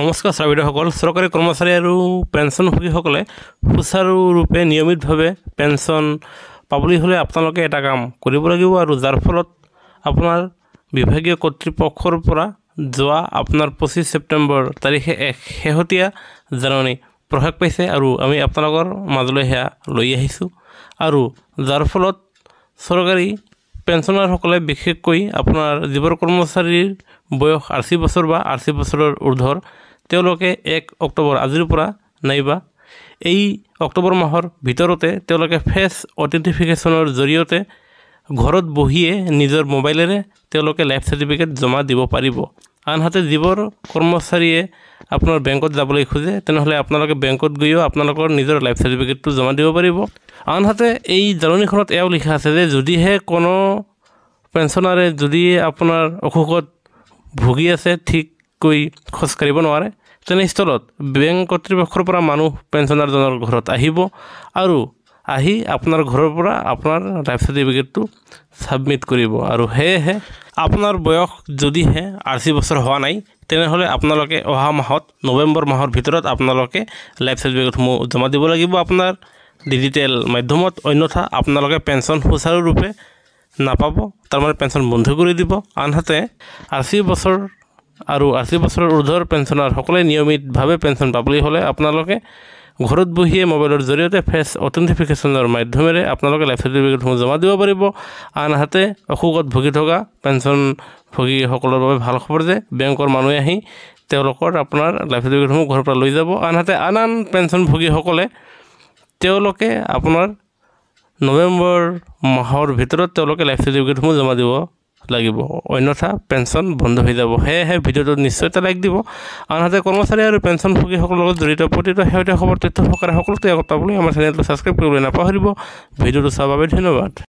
নমস্কাৰ চাবিদাৰসকল চৰকাৰী কৰ্মচাৰী আৰু পেঞ্চনভোগীসকলে সুচাৰুৰূপে নিয়মিতভাৱে পেঞ্চন পাবলৈ হ'লে আপোনালোকে এটা কাম কৰিব লাগিব আৰু যাৰ ফলত আপোনাৰ বিভাগীয় কৰ্তৃপক্ষৰ পৰা যোৱা আপোনাৰ পঁচিছ ছেপ্টেম্বৰ তাৰিখে এক শেহতীয়া জাননী প্ৰকাশ পাইছে আৰু আমি আপোনালোকৰ মাজলৈ সেয়া লৈ আহিছোঁ আৰু যাৰ ফলত চৰকাৰী পেঞ্চনাৰসকলে বিশেষকৈ আপোনাৰ যিবোৰ কৰ্মচাৰীৰ বয়স আশী বছৰ বা আশী বছৰৰ ঊৰ্ধৰ তেওঁলোকে এক অক্টোবৰ আজিৰ পৰা নাইবা এই অক্টোবৰ মাহৰ ভিতৰতে তেওঁলোকে ফেচ অথেণ্টিফিকেশ্যনৰ জৰিয়তে ঘৰত বহিয়ে নিজৰ মোবাইলেৰে তেওঁলোকে লাইফ চাৰ্টিফিকেট জমা দিব পাৰিব আনহাতে যিবোৰ কৰ্মচাৰীয়ে আপোনাৰ বেংকত যাবলৈ খোজে তেনেহ'লে আপোনালোকে বেংকত গৈও আপোনালোকৰ নিজৰ লাইফ চাৰ্টিফিকেটটো জমা দিব পাৰিব আনহাতে এই জাননীখনত এয়াও লিখা আছে যে যদিহে কোনো পেঞ্চনাৰে যদি আপোনাৰ অসুখত ভুগি আছে ঠিককৈ খোজকাঢ়িব নোৱাৰে তেনেস্থলত বেংক কৰ্তৃপক্ষৰ পৰা মানুহ পেঞ্চনাৰজনৰ ঘৰত আহিব আৰু আহি আপোনাৰ ঘৰৰ পৰা আপোনাৰ লাইফ চাৰ্টিফিকেটটো ছাবমিট কৰিব আৰু সেয়েহে আপোনাৰ বয়স যদিহে আশী বছৰ হোৱা নাই তেনেহ'লে আপোনালোকে অহা মাহত নৱেম্বৰ মাহৰ ভিতৰত আপোনালোকে লাইফ চাৰ্টিফিকেটসমূহ জমা দিব লাগিব আপোনাৰ ডিজিটেল মাধ্যমত অন্যথা আপোনালোকে পেঞ্চন সুচাৰুৰূপে নাপাব তাৰমানে পেঞ্চন বন্ধ কৰি দিব আনহাতে আশী বছৰ আৰু আশী বছৰৰ ঊৰ্ধৰ পেঞ্চনাৰসকলে নিয়মিতভাৱে পেঞ্চন পাবলৈ হ'লে আপোনালোকে ঘৰত বহিয়ে মোবাইলৰ জৰিয়তে ফেচ অথেণ্টিফিকেশ্যনৰ মাধ্যমেৰে আপোনালোকে লাইফ চাৰ্টিফিকেটসমূহ জমা দিব পাৰিব আনহাতে অসুখত ভুগি থকা পেঞ্চনভোগীসকলৰ বাবে ভাল খবৰ যে বেংকৰ মানুহে আহি তেওঁলোকৰ আপোনাৰ লাইফ চাৰ্টিফিকেটসমূহ ঘৰৰ পৰা লৈ যাব আনহাতে আন আন পেঞ্চনভোগীসকলে তেওঁলোকে আপোনাৰ নৱেম্বৰ মাহৰ ভিতৰত তেওঁলোকে লাইফ চাৰ্টিফিকেটসমূহ জমা দিব লাগিব অন্যথা পেঞ্চন বন্ধ হৈ যাব সেয়েহে ভিডিঅ'টোত নিশ্চয় এটা লাইক দিব আনহাতে কৰ্মচাৰী আৰু পেঞ্চনভোগীসকলৰ লগত জড়িত প্ৰতিটো শেহতীয়া খবৰ তথ্য সকলোকে আগত পাবলৈ আমাৰ চেনেলটো ছাবস্ক্ৰাইব কৰিবলৈ নাপাহৰিব ভিডিঅ'টো চোৱাৰ বাবে ধন্যবাদ